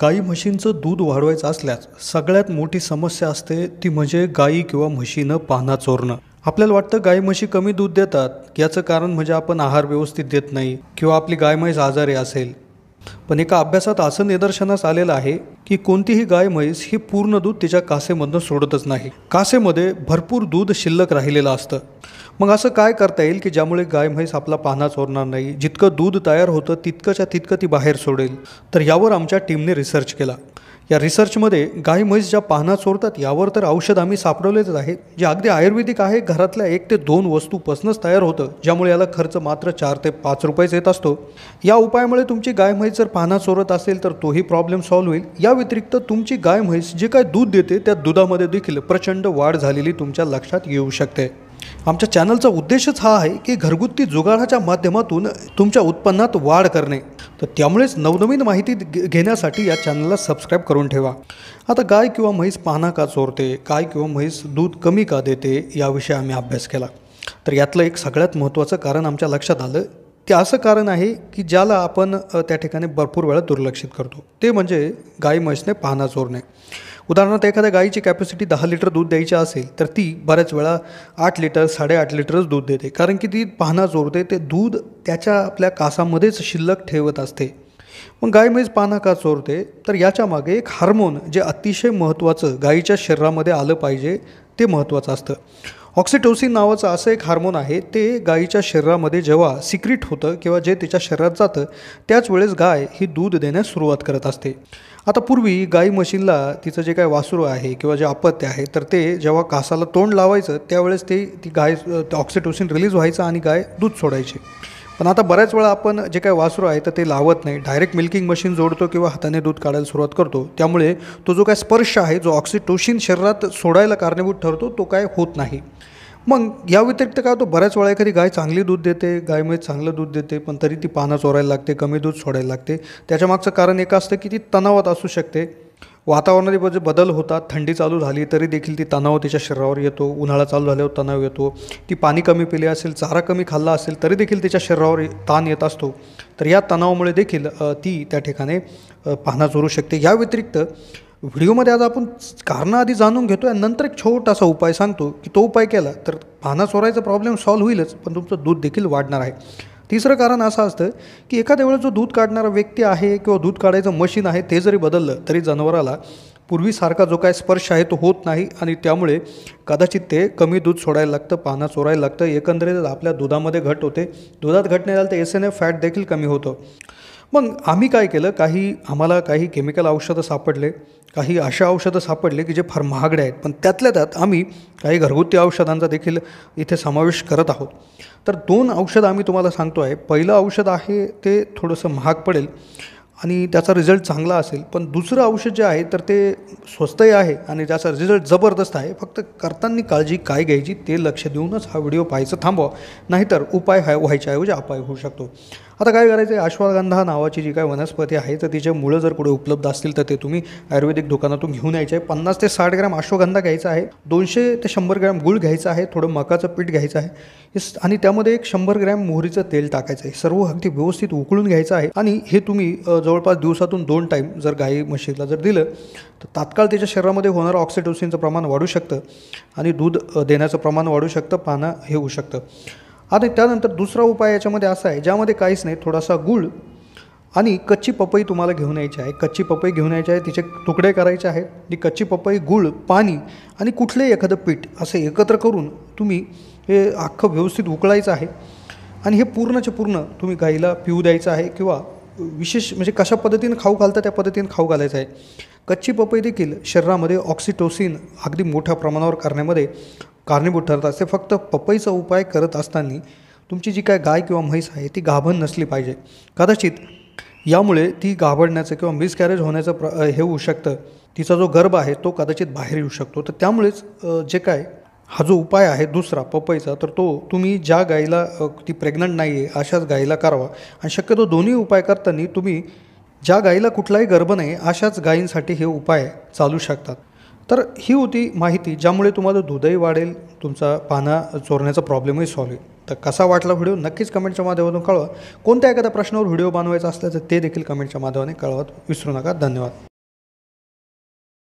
गाई म्हशींचं दूध वाढवायचं असल्यास सगळ्यात मोठी समस्या असते ती म्हणजे गाई किंवा म्हशीनं पाहणा चोरणं आपल्याला वाटतं गाई म्हशी कमी दूध देतात याचं कारण म्हणजे आपण आहार व्यवस्थित देत नाही किंवा आपली गाय म्हैस आजारी असेल पण एका अभ्यासात असं निदर्शनास आलेलं आहे की कोणतीही गाय म्हैस ही पूर्ण दूध तिच्या कासेमधनं सोडतच नाही कासेमध्ये भरपूर दूध शिल्लक राहिलेलं असतं मग असं काय करता येईल की ज्यामुळे गाय म्हैस आपला पाहणा चोरणार नाही जितकं दूध तयार होतं तितकंच्या तितकं ती बाहेर सोडेल तर यावर आमच्या टीमने रिसर्च केला या रिसर्चमध्ये गाय म्हैस ज्या पाहणा चोरतात यावर तर औषध आम्ही सापडवलेच आहे जे अगदी आयुर्वेदिक आहे घरातल्या एक ते दोन वस्तूपासूनच तयार होतं ज्यामुळे याला खर्च मात्र चार ते पाच रुपयेच येत असतो या उपायामुळे तुमची गाय म्हैस जर पाहणा चोरत असेल तर तोही प्रॉब्लेम सॉल्व्ह होईल या व्यतिरिक्त तुमची गाय म्हैस जे काय दूध देते त्या दुधामध्ये देखील प्रचंड वाढ झालेली तुमच्या लक्षात येऊ शकते आमच्या चॅनलचा उद्देशच हा आहे की घरगुती जुगाराच्या माध्यमातून तुमच्या उत्पन्नात वाढ करणे तर त्यामुळेच नवनवीन माहिती घेण्यासाठी या चॅनलला सबस्क्राईब करून ठेवा आता गाय किंवा म्हैस पाहणा का चोरते गाय किंवा म्हैस दूध कमी का देते याविषयी आम्ही अभ्यास केला तर यातलं एक सगळ्यात महत्त्वाचं कारण आमच्या लक्षात आलं ते असं कारण आहे की ज्याला आपण त्या ठिकाणी भरपूर वेळा दुर्लक्षित करतो ते म्हणजे गाई म्हैसने पाहणा चोरणे उदाहरणार्थ एखाद्या गाईची कॅपॅसिटी दहा लिटर दूध द्यायची असेल तर ती बऱ्याच वेळा आठ लिटर साडेआठ लिटरच दूध देते कारण की ती पाहणा चोरते ते दूध त्याच्या आपल्या कासामध्येच शिल्लक ठेवत असते मग गाय म्हैस पाना का चोरते तर याच्या मागे एक हार्मोन जे अतिशय महत्त्वाचं गायीच्या शरीरामध्ये आलं पाहिजे ते महत्त्वाचं असतं ऑक्सिटोसिन नावाचं असं एक हार्मोन आहे ते गायीच्या शरीरामध्ये जेव्हा सिक्रिट होतं किंवा जे तिच्या शरीरात जातं त्याच वेळेस गाय ही दूध देण्यास सुरुवात करत असते आता पूर्वी गाई मशीनला तिचं जे काय वासरू आहे किंवा जे अपत्य आहे तर ते जेव्हा कासाला तोंड लावायचं त्यावेळेस ते ती गाय ऑक्सिटोसिन रिलीज व्हायचं आणि गाय दूध सोडायची पण आता बऱ्याच वेळा आपण जे काही वासरू आहे तर ते लावत नाही डायरेक्ट मिल्किंग मशीन जोडतो किंवा हाताने दूध काढायला सुरुवात करतो त्यामुळे तो जो काय स्पर्श आहे जो ऑक्सिटोशिन शरीरात सोडायला कारणीभूत ठरतो तो काय होत नाही मग या व्यतिरिक्त काय तो बऱ्याच वेळा एखादी गाय चांगली दूध देते गायमुळे चांगलं दूध देते पण तरी ती पानं चोरायला लागते कमी दूध सोडायला लागते त्याच्यामागचं कारण एक असतं की ती तणावात असू शकते वातावरणात जे बदल होतात थंडी चालू झाली तरी देखील ती तणाव तिच्या शरीरावर येतो उन्हाळा चालू झाल्यावर तणाव येतो ती पाणी कमी पिले असेल चारा कमी खाल्ला असेल तरी देखील तिच्या शरीरावर ताण येत असतो तर या तणावामुळे देखील ती त्या ठिकाणी पाहणा चोरू शकते या व्यतिरिक्त व्हिडिओमध्ये आज आपण कारणं आधी जाणून घेतो आणि नंतर एक छोटासा उपाय सांगतो की तो उपाय केला तर पाना चोरायचा प्रॉब्लेम सॉल्व्ह होईलच पण तुमचं दूध देखील वाढणार आहे तिसरं कारण असं असतं की एखाद्या वेळेस जो दूध काढणारा व्यक्ती आहे किंवा दूध काढायचं मशीन आहे ते जरी बदललं तरी जनावराला पूर्वीसारखा जो काय स्पर्श आहे तो होत नाही आणि त्यामुळे कदाचित ते कमी दूध सोडायला लागतं पानं चोरायला लागतं एकंदरीत आपल्या दुधामध्ये घट होते दुधात घट नाही झालं तर एस एन एफ फॅट देखील कमी होतं मग आम्ही काय केलं काही आम्हाला काही केमिकल औषधं सापडले काही अशा औषधं सापडले की जे फार महागडे आहेत पण त्यातल्या त्यात आम्ही काही घरगुती औषधांचा देखील इथे समावेश करत आहोत तर दोन औषधं आम्ही तुम्हाला सांगतो आहे पहिलं औषध आहे ते थोडंसं महाग पडेल आणि त्याचा रिझल्ट चांगला असेल पण दुसरं औषध जे आहे तर ते स्वस्तही आहे आणि त्याचा रिझल्ट जबरदस्त आहे फक्त करताना काळजी काय घ्यायची ते लक्ष देऊनच हा व्हिडिओ पाहायचं थांबवा नाहीतर उपाय हा व्हायच्याऐवजी अपाय होऊ शकतो आता काय करायचं आहे अश्वगंधा नावाची जी काय वनस्पती आहे तर तिचे मुळं जर कुठे उपलब्ध असतील तर ते तुम्ही आयुर्वेदिक दुकानातून घेऊन यायचे आहे पन्नास ते साठ ग्रॅम अश्वगंधा घ्यायचा आहे दोनशे ते शंभर ग्रॅम गुळ घ्यायचा आहे थोडं मकाचं पीठ घ्यायचं आहे आणि त्यामध्ये एक शंभर ग्रॅम मोहरीचं तेल टाकायचं आहे सर्व अगदी व्यवस्थित उकळून घ्यायचं आहे आणि हे तुम्ही जवळपास दिवसातून दोन टाईम जर गाई म्हशीला जर दिलं तर तात्काळ त्याच्या शरीरामध्ये होणारं ऑक्सिटोसिनचं प्रमाण वाढू शकतं आणि दूध देण्याचं प्रमाण वाढू शकतं पानं हे होऊ शकतं आता त्यानंतर दुसरा उपाय याच्यामध्ये असा आहे ज्यामध्ये काहीच नाही थोडासा गुळ आणि कच्ची पपई तुम्हाला घेऊन यायची आहे कच्ची पपई घेऊन यायची आहे तिचे तुकडे करायचे आहेत ती कच्ची पपई गुळ पाणी आणि कुठलंही एखादं पीठ असं एकत्र करून तुम्ही हे अख्खं व्यवस्थित उकळायचं आहे आणि हे पूर्णचे पूर्ण तुम्ही गाईला पिऊ द्यायचं आहे किंवा विशेष म्हणजे कशा पद्धतीनं खाऊ घालता त्या पद्धतीनं खाऊ घालायचं आहे कच्ची पपई देखील शरीरामध्ये ऑक्सिटोसिन अगदी मोठ्या प्रमाणावर करण्यामध्ये कारणीभूत ठरत असते फक्त पपईचा उपाय करत असताना तुमची जी काय गाय किंवा म्हैस आहे ती गाभण नसली पाहिजे कदाचित यामुळे ती घाबरण्याचं किंवा मिसकॅरेज होण्याचं प्र हे होऊ शकतं तिचा जो गर्भ आहे तो कदाचित बाहेर येऊ शकतो तर त्यामुळेच जे काय हा जो उपाय आहे दुसरा पपईचा तर तो तुम्ही ज्या गायीला ती प्रेग्नंट नाही आहे अशाच गायीला करावा आणि शक्यतो दोन्ही उपाय करताना तुम्ही ज्या गाईला कुठलाही गर्भ नाही अशाच गायींसाठी हे उपाय चालू शकतात तर ही होती माहिती ज्यामुळे तुम्हाला दुधही वाढेल तुमचा पाना चोरण्याचा प्रॉब्लेमही सॉल्व होईल तर कसा वाटला व्हिडिओ नक्कीच कमेंटच्या माध्यमातून कळवा कोणत्या एखाद्या प्रश्नावर व्हिडिओ बनवायचा असल्याचं ते देखील कमेंटच्या माध्यमाने कळवत विसरू नका धन्यवाद